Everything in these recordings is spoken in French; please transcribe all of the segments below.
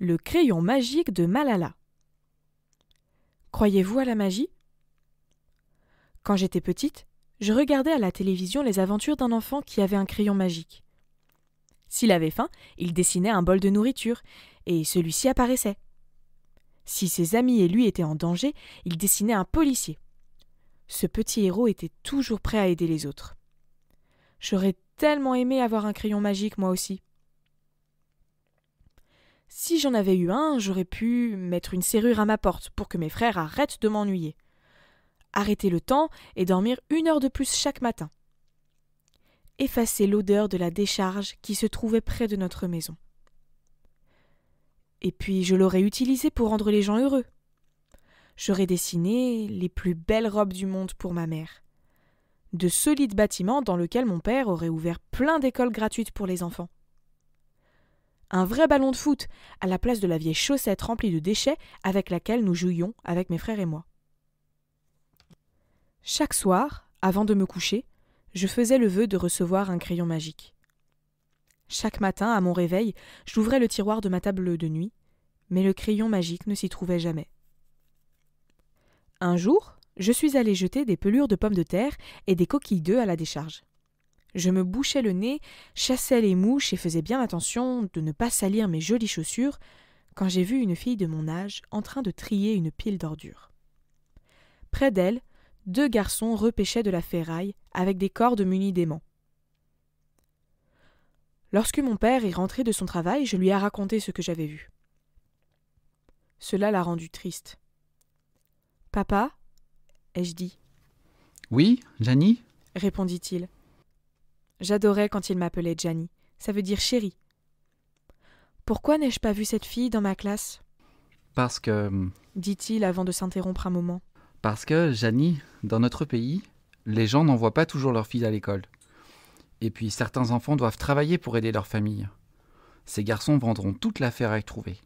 Le crayon magique de Malala. Croyez-vous à la magie Quand j'étais petite, je regardais à la télévision les aventures d'un enfant qui avait un crayon magique. S'il avait faim, il dessinait un bol de nourriture, et celui-ci apparaissait. Si ses amis et lui étaient en danger, il dessinait un policier. Ce petit héros était toujours prêt à aider les autres. J'aurais tellement aimé avoir un crayon magique, moi aussi. Si j'en avais eu un, j'aurais pu mettre une serrure à ma porte pour que mes frères arrêtent de m'ennuyer. Arrêter le temps et dormir une heure de plus chaque matin. Effacer l'odeur de la décharge qui se trouvait près de notre maison. Et puis je l'aurais utilisé pour rendre les gens heureux. J'aurais dessiné les plus belles robes du monde pour ma mère. De solides bâtiments dans lesquels mon père aurait ouvert plein d'écoles gratuites pour les enfants un vrai ballon de foot, à la place de la vieille chaussette remplie de déchets avec laquelle nous jouions avec mes frères et moi. Chaque soir, avant de me coucher, je faisais le vœu de recevoir un crayon magique. Chaque matin, à mon réveil, j'ouvrais le tiroir de ma table de nuit, mais le crayon magique ne s'y trouvait jamais. Un jour, je suis allée jeter des pelures de pommes de terre et des coquilles d'œufs à la décharge. Je me bouchais le nez, chassais les mouches et faisais bien attention de ne pas salir mes jolies chaussures quand j'ai vu une fille de mon âge en train de trier une pile d'ordures. Près d'elle, deux garçons repêchaient de la ferraille avec des cordes munies d'aimants. Lorsque mon père est rentré de son travail, je lui ai raconté ce que j'avais vu. Cela l'a rendu triste. Papa ai-je dit. Oui, Janie répondit-il. J'adorais quand il m'appelait janny Ça veut dire chérie. Pourquoi n'ai-je pas vu cette fille dans ma classe Parce que. Euh, dit-il avant de s'interrompre un moment. Parce que, Gianni, dans notre pays, les gens n'envoient pas toujours leurs filles à l'école. Et puis certains enfants doivent travailler pour aider leur famille. Ces garçons vendront toute l'affaire à y trouver.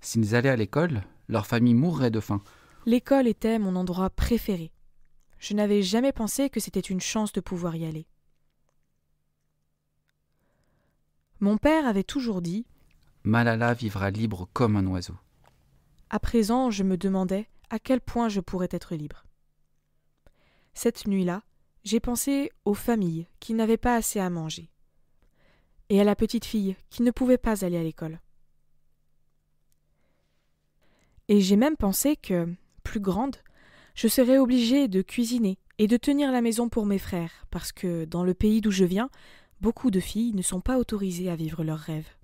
S'ils allaient à l'école, leur famille mourrait de faim. L'école était mon endroit préféré. Je n'avais jamais pensé que c'était une chance de pouvoir y aller. Mon père avait toujours dit Malala vivra libre comme un oiseau. À présent, je me demandais à quel point je pourrais être libre. Cette nuit-là, j'ai pensé aux familles qui n'avaient pas assez à manger, et à la petite fille qui ne pouvait pas aller à l'école. Et j'ai même pensé que, plus grande, je serais obligée de cuisiner et de tenir la maison pour mes frères, parce que dans le pays d'où je viens, beaucoup de filles ne sont pas autorisées à vivre leurs rêves.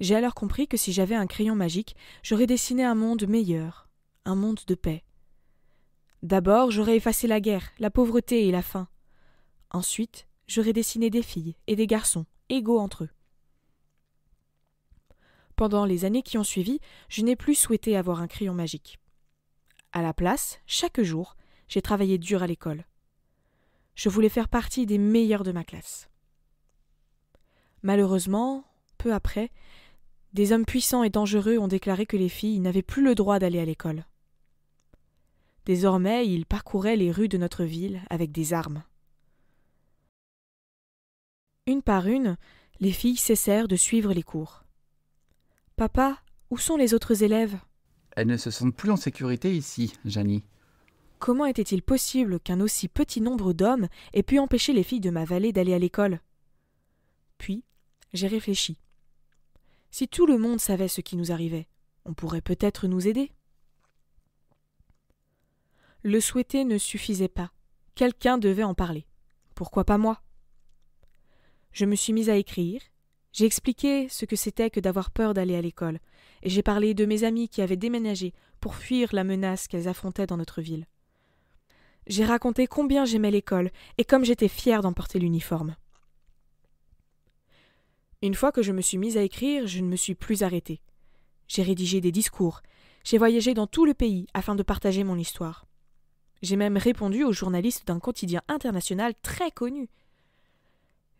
J'ai alors compris que si j'avais un crayon magique, j'aurais dessiné un monde meilleur, un monde de paix. D'abord, j'aurais effacé la guerre, la pauvreté et la faim. Ensuite, j'aurais dessiné des filles et des garçons, égaux entre eux. Pendant les années qui ont suivi, je n'ai plus souhaité avoir un crayon magique. À la place, chaque jour, j'ai travaillé dur à l'école. Je voulais faire partie des meilleurs de ma classe. Malheureusement, peu après, des hommes puissants et dangereux ont déclaré que les filles n'avaient plus le droit d'aller à l'école. Désormais, ils parcouraient les rues de notre ville avec des armes. Une par une, les filles cessèrent de suivre les cours. Papa, où sont les autres élèves Elles ne se sentent plus en sécurité ici, Janie. Comment était-il possible qu'un aussi petit nombre d'hommes ait pu empêcher les filles de ma vallée d'aller à l'école Puis, j'ai réfléchi. Si tout le monde savait ce qui nous arrivait, on pourrait peut-être nous aider. Le souhaiter ne suffisait pas. Quelqu'un devait en parler. Pourquoi pas moi Je me suis mise à écrire. J'ai expliqué ce que c'était que d'avoir peur d'aller à l'école, et j'ai parlé de mes amis qui avaient déménagé pour fuir la menace qu'elles affrontaient dans notre ville. J'ai raconté combien j'aimais l'école et comme j'étais fière d'en porter l'uniforme. Une fois que je me suis mise à écrire, je ne me suis plus arrêtée. J'ai rédigé des discours, j'ai voyagé dans tout le pays afin de partager mon histoire. J'ai même répondu aux journalistes d'un quotidien international très connu.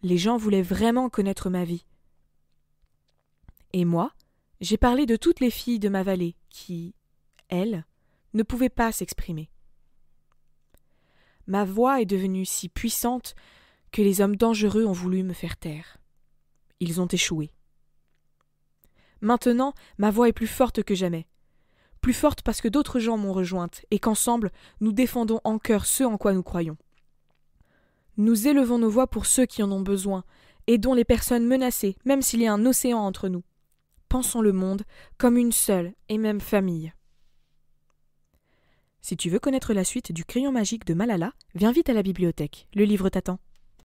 Les gens voulaient vraiment connaître ma vie. Et moi, j'ai parlé de toutes les filles de ma vallée qui, elles, ne pouvaient pas s'exprimer ma voix est devenue si puissante que les hommes dangereux ont voulu me faire taire. Ils ont échoué. Maintenant, ma voix est plus forte que jamais. Plus forte parce que d'autres gens m'ont rejointe et qu'ensemble, nous défendons en cœur ce en quoi nous croyons. Nous élevons nos voix pour ceux qui en ont besoin, et dont les personnes menacées, même s'il y a un océan entre nous. Pensons le monde comme une seule et même famille. Si tu veux connaître la suite du crayon magique de Malala, viens vite à la bibliothèque, le livre t'attend.